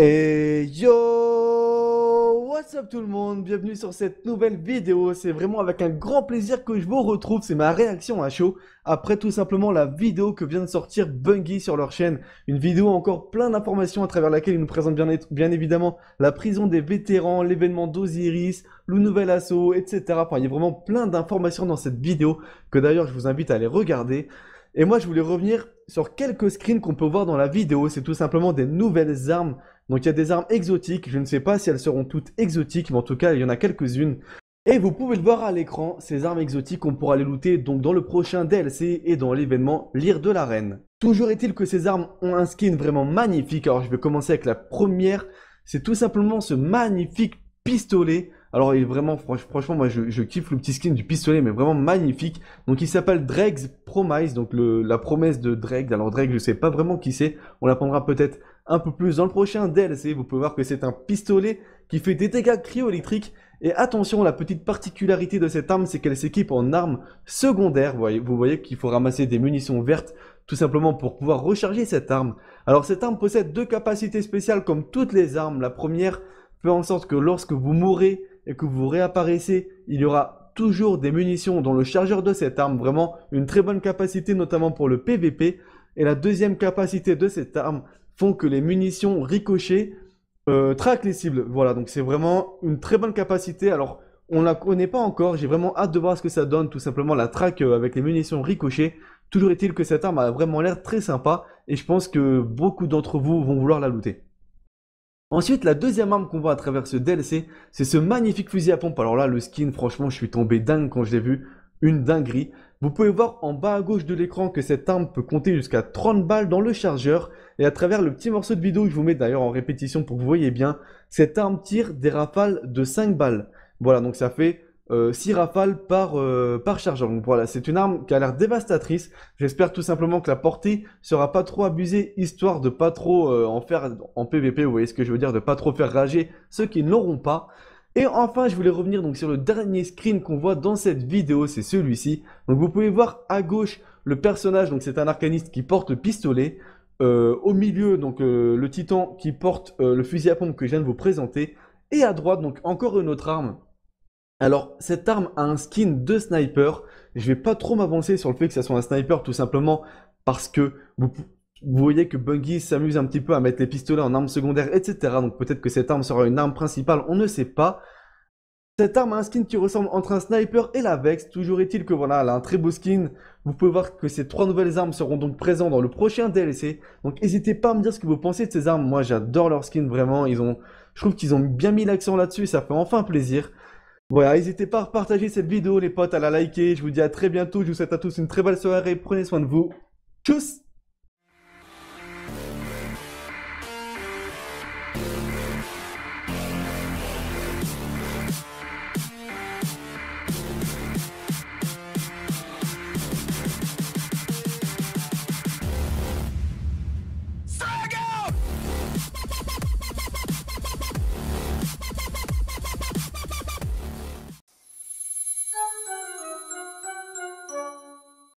Et yo, what's up tout le monde, bienvenue sur cette nouvelle vidéo, c'est vraiment avec un grand plaisir que je vous retrouve, c'est ma réaction à chaud après tout simplement la vidéo que vient de sortir Bungie sur leur chaîne, une vidéo encore plein d'informations à travers laquelle ils nous présentent bien, bien évidemment la prison des vétérans, l'événement d'Osiris, le nouvel assaut, etc. Enfin il y a vraiment plein d'informations dans cette vidéo que d'ailleurs je vous invite à aller regarder. Et moi je voulais revenir sur quelques screens qu'on peut voir dans la vidéo, c'est tout simplement des nouvelles armes donc il y a des armes exotiques, je ne sais pas si elles seront toutes exotiques, mais en tout cas il y en a quelques-unes. Et vous pouvez le voir à l'écran, ces armes exotiques on pourra les looter donc dans le prochain DLC et dans l'événement L'Ire de la Reine. Toujours est-il que ces armes ont un skin vraiment magnifique, alors je vais commencer avec la première, c'est tout simplement ce magnifique pistolet. Alors il est vraiment, franchement, moi je, kiffe le petit skin du pistolet, mais vraiment magnifique. Donc il s'appelle Dregs Promise, donc la promesse de Dreg. Alors Dreg, je sais pas vraiment qui c'est, on prendra peut-être un peu plus dans le prochain DLC. Vous pouvez voir que c'est un pistolet qui fait des dégâts cryo-électriques. Et attention, la petite particularité de cette arme, c'est qu'elle s'équipe en arme secondaire. Vous voyez, voyez qu'il faut ramasser des munitions vertes tout simplement pour pouvoir recharger cette arme. Alors cette arme possède deux capacités spéciales comme toutes les armes. La première fait en sorte que lorsque vous mourrez et que vous réapparaissez, il y aura toujours des munitions dans le chargeur de cette arme. Vraiment une très bonne capacité notamment pour le PVP. Et la deuxième capacité de cette arme, font que les munitions ricochées euh, traquent les cibles. Voilà, donc c'est vraiment une très bonne capacité. Alors, on la connaît pas encore, j'ai vraiment hâte de voir ce que ça donne, tout simplement la traque euh, avec les munitions ricochées. Toujours est-il que cette arme a vraiment l'air très sympa, et je pense que beaucoup d'entre vous vont vouloir la looter. Ensuite, la deuxième arme qu'on voit à travers ce DLC, c'est ce magnifique fusil à pompe. Alors là, le skin, franchement, je suis tombé dingue quand je l'ai vu. Une dinguerie. Vous pouvez voir en bas à gauche de l'écran que cette arme peut compter jusqu'à 30 balles dans le chargeur. Et à travers le petit morceau de vidéo que je vous mets d'ailleurs en répétition pour que vous voyez bien, cette arme tire des rafales de 5 balles. Voilà, donc ça fait 6 euh, rafales par, euh, par chargeur. Donc voilà, c'est une arme qui a l'air dévastatrice. J'espère tout simplement que la portée sera pas trop abusée, histoire de pas trop euh, en faire en PVP, vous voyez ce que je veux dire, de pas trop faire rager ceux qui ne l'auront pas. Et enfin, je voulais revenir donc sur le dernier screen qu'on voit dans cette vidéo, c'est celui-ci. Donc vous pouvez voir à gauche le personnage, donc c'est un arcaniste qui porte le pistolet. Euh, au milieu, donc euh, le titan qui porte euh, le fusil à pompe que je viens de vous présenter. Et à droite, donc encore une autre arme. Alors, cette arme a un skin de sniper. Je vais pas trop m'avancer sur le fait que ça soit un sniper, tout simplement parce que vous, vous voyez que Bungie s'amuse un petit peu à mettre les pistolets en arme secondaire, etc. Donc peut-être que cette arme sera une arme principale, on ne sait pas. Cette arme a un skin qui ressemble entre un sniper et la Vex, toujours est-il que voilà, elle a un très beau skin. Vous pouvez voir que ces trois nouvelles armes seront donc présentes dans le prochain DLC. Donc n'hésitez pas à me dire ce que vous pensez de ces armes, moi j'adore leur skin vraiment, ils ont... je trouve qu'ils ont bien mis l'accent là-dessus ça fait enfin plaisir. Voilà, n'hésitez pas à partager cette vidéo les potes, à la liker, je vous dis à très bientôt, je vous souhaite à tous une très belle soirée, prenez soin de vous, tchuss